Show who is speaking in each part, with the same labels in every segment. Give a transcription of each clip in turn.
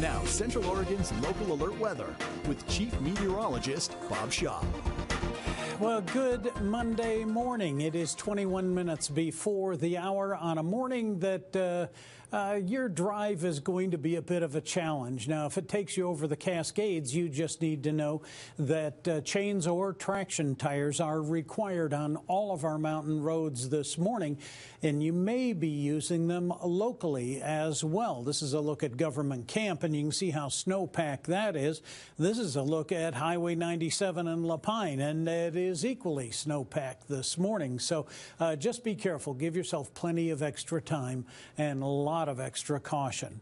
Speaker 1: Now, Central Oregon's local alert weather with Chief Meteorologist Bob Shaw. Well, good Monday morning. It is 21 minutes before the hour on a morning that uh, uh, your drive is going to be a bit of a challenge. Now, if it takes you over the Cascades, you just need to know that uh, chains or traction tires are required on all of our mountain roads this morning, and you may be using them locally as well. This is a look at government camp and you can see how snowpacked that is. This is a look at Highway 97 in Lapine, and it is equally snowpacked this morning. So uh, just be careful. Give yourself plenty of extra time and a lot of extra caution.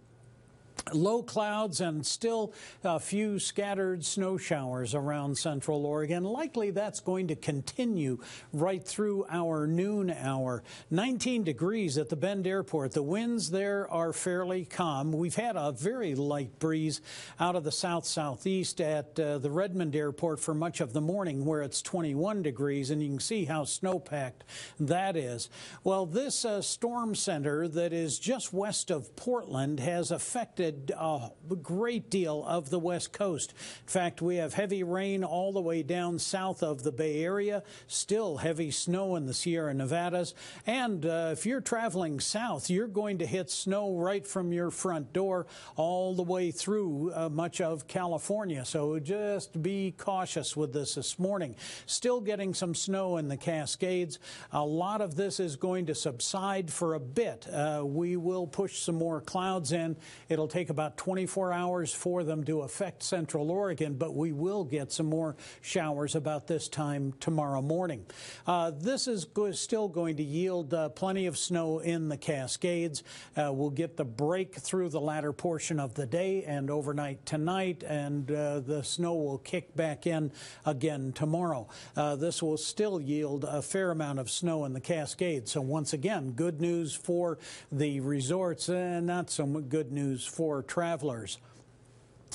Speaker 1: Low clouds and still a few scattered snow showers around central Oregon. Likely that's going to continue right through our noon hour. 19 degrees at the Bend Airport. The winds there are fairly calm. We've had a very light breeze out of the south southeast at uh, the Redmond Airport for much of the morning, where it's 21 degrees, and you can see how snow-packed that that is. Well, this uh, storm center that is just west of Portland has affected a great deal of the West Coast. In fact, we have heavy rain all the way down south of the Bay Area, still heavy snow in the Sierra Nevadas. And uh, if you're traveling south, you're going to hit snow right from your front door all the way through uh, much of California. So just be cautious with this this morning. Still getting some snow in the Cascades. A lot of this is going to subside for a bit. Uh, we will push some more clouds in. It'll take take about 24 hours for them to affect central Oregon, but we will get some more showers about this time tomorrow morning. Uh, this is go still going to yield uh, plenty of snow in the Cascades. Uh, we'll get the break through the latter portion of the day and overnight tonight, and uh, the snow will kick back in again tomorrow. Uh, this will still yield a fair amount of snow in the Cascades. So once again, good news for the resorts and uh, not so good news for travelers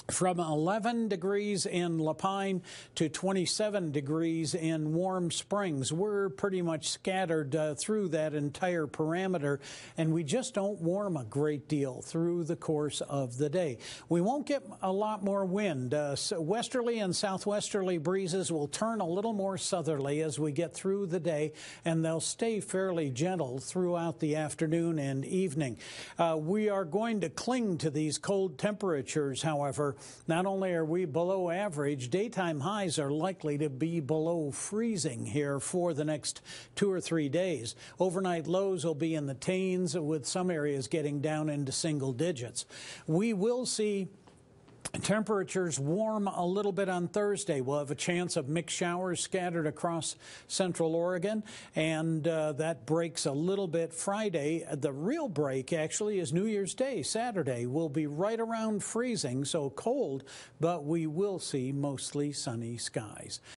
Speaker 1: from 11 degrees in Lapine to 27 degrees in Warm Springs. We're pretty much scattered uh, through that entire parameter, and we just don't warm a great deal through the course of the day. We won't get a lot more wind. Uh, so westerly and southwesterly breezes will turn a little more southerly as we get through the day, and they'll stay fairly gentle throughout the afternoon and evening. Uh, we are going to cling to these cold temperatures, however not only are we below average, daytime highs are likely to be below freezing here for the next two or three days. Overnight lows will be in the teens, with some areas getting down into single digits. We will see Temperatures warm a little bit on Thursday. We'll have a chance of mixed showers scattered across central Oregon, and uh, that breaks a little bit Friday. The real break actually is New Year's Day, Saturday. We'll be right around freezing, so cold, but we will see mostly sunny skies.